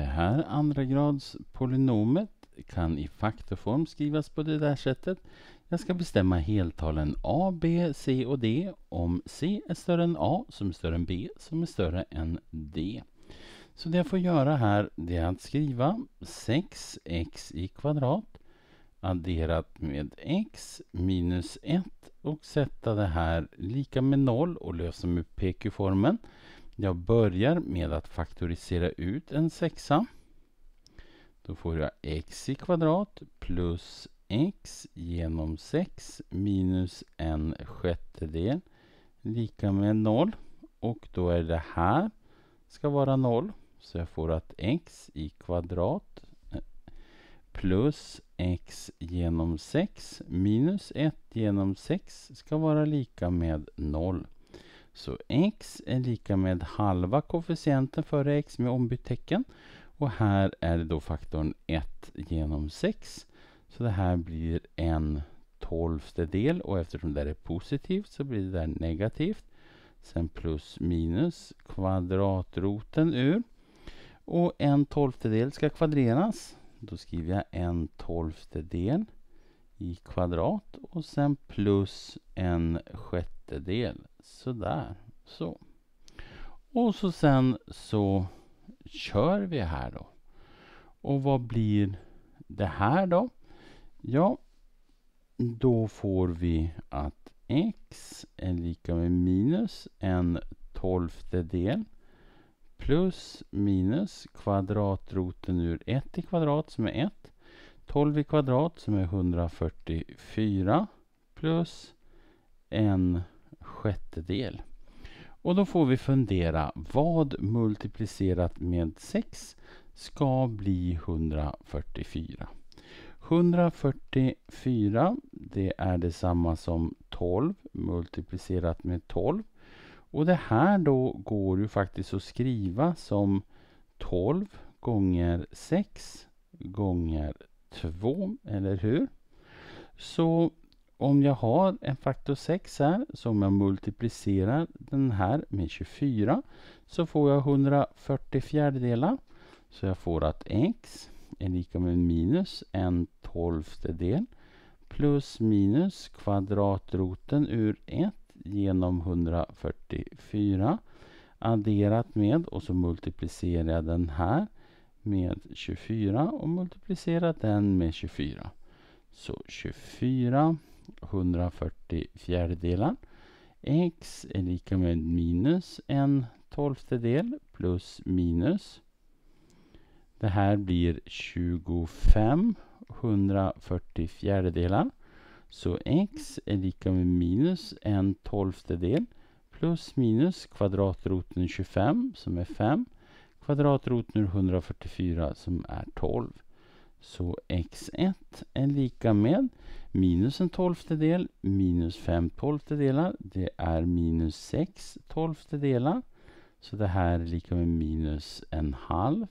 Det här andragradspolynomet kan i faktorform skrivas på det där sättet. Jag ska bestämma heltalen a, b, c och d om c är större än a som är större än b som är större än d. Så det jag får göra här det är att skriva 6x i kvadrat adderat med x minus 1 och sätta det här lika med 0 och lösa med pq-formen. Jag börjar med att faktorisera ut en sexa. Då får jag x i kvadrat plus x genom 6 minus en sjättedel lika med 0. Och då är det här ska vara 0. Så jag får att x i kvadrat eh, plus x genom 6 minus 1 genom 6 ska vara lika med 0. Så x är lika med halva koefficienten före x med ombytt tecken. Och här är det då faktorn 1 genom 6. Så det här blir en tolftedel och eftersom det är positivt så blir det där negativt. Sen plus minus kvadratroten ur. Och en tolftedel ska kvadreras. Då skriver jag en tolftedel i kvadrat och sen plus en sjättedel. Sådär, så. Och så sen så kör vi här då. Och vad blir det här då? Ja, då får vi att x är lika med minus en tolftedel plus minus kvadratroten ur 1 i kvadrat som är 1 12 i kvadrat som är 144 plus en sjättedel. Och då får vi fundera vad multiplicerat med 6 ska bli 144. 144 det är detsamma som 12 multiplicerat med 12. Och det här då går ju faktiskt att skriva som 12 gånger 6 gånger 2, eller hur? Så om jag har en faktor 6 här, så om jag multiplicerar den här med 24 så får jag 140 fjärdedelar. Så jag får att x är lika med minus en tolftedel plus minus kvadratroten ur 1 genom 144 adderat med och så multiplicerar jag den här med 24 och multiplicera den med 24. Så 24 140 fjärdedelar x är lika med minus en tolftedel plus minus. Det här blir 25 140 fjärdedelar. Så x är lika med minus en tolftedel plus minus kvadratroten 25 som är 5 Kvadratroten ur 144 som är 12. Så x1 är lika med minus en tolftedel minus 5 tolftedelar. Det är minus 6 tolftedelar. Så det här är lika med minus en halv.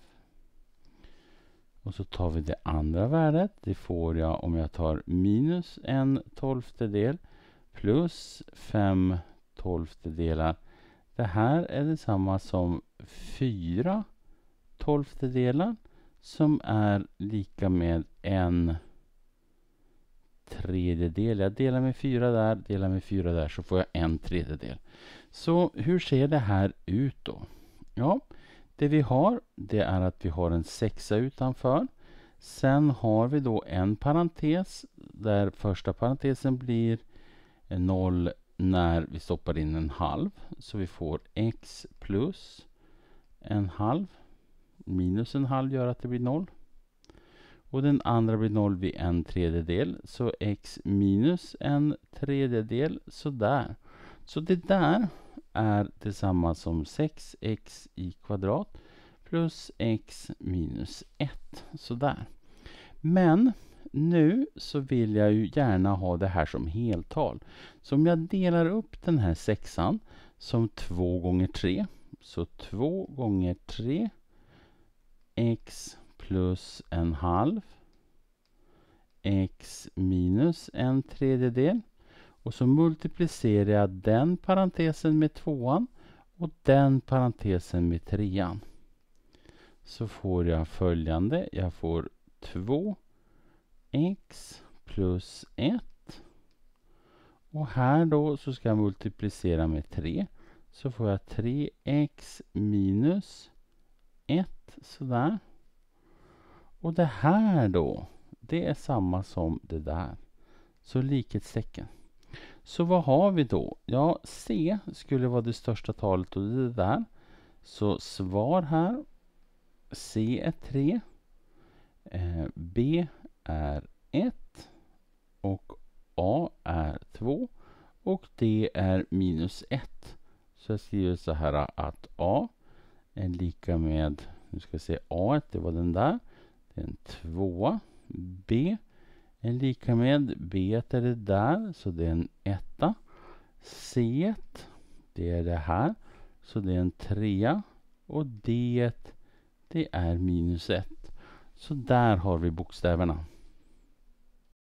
Och så tar vi det andra värdet. Det får jag om jag tar minus en tolftedel plus 5 tolftedelar. Det här är detsamma som fyra tolftedelar som är lika med en tredjedel. Jag delar med fyra där, delar med fyra där så får jag en tredjedel. Så hur ser det här ut då? Ja, det vi har det är att vi har en sexa utanför. Sen har vi då en parentes där första parentesen blir noll när vi stoppar in en halv. Så vi får x plus en halv minus en halv gör att det blir noll. Och den andra blir noll vid en tredjedel. Så x minus en tredjedel, sådär. Så det där är detsamma som 6x i kvadrat plus x minus 1. Sådär. Men nu så vill jag ju gärna ha det här som heltal. Så om jag delar upp den här sexan som 2 gånger 3 så 2 gånger 3 x plus en halv x minus en tredjedel och så multiplicerar jag den parentesen med tvåan och den parentesen med trean. Så får jag följande. Jag får 2x plus 1 och här då så ska jag multiplicera med 3 så får jag 3x minus 1 sådär. Och det här då, det är samma som det där. Så likhetstecken. Så vad har vi då? Ja, C skulle vara det största talet och det där. Så svar här. C är 3. Eh, B är 1. Och A är 2. Och D är minus 1. Så jag skriver så här att A är lika med, nu ska jag se A, det var den där. Det är en tvåa. B är lika med, B är det där, så det är en etta. C det är det här, så det är en trea. Och D det är minus ett. Så där har vi bokstäverna.